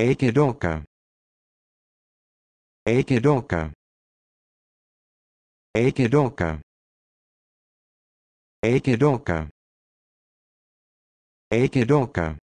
Akidoka. Akidoka. Akidoka. Akidoka. Akidoka.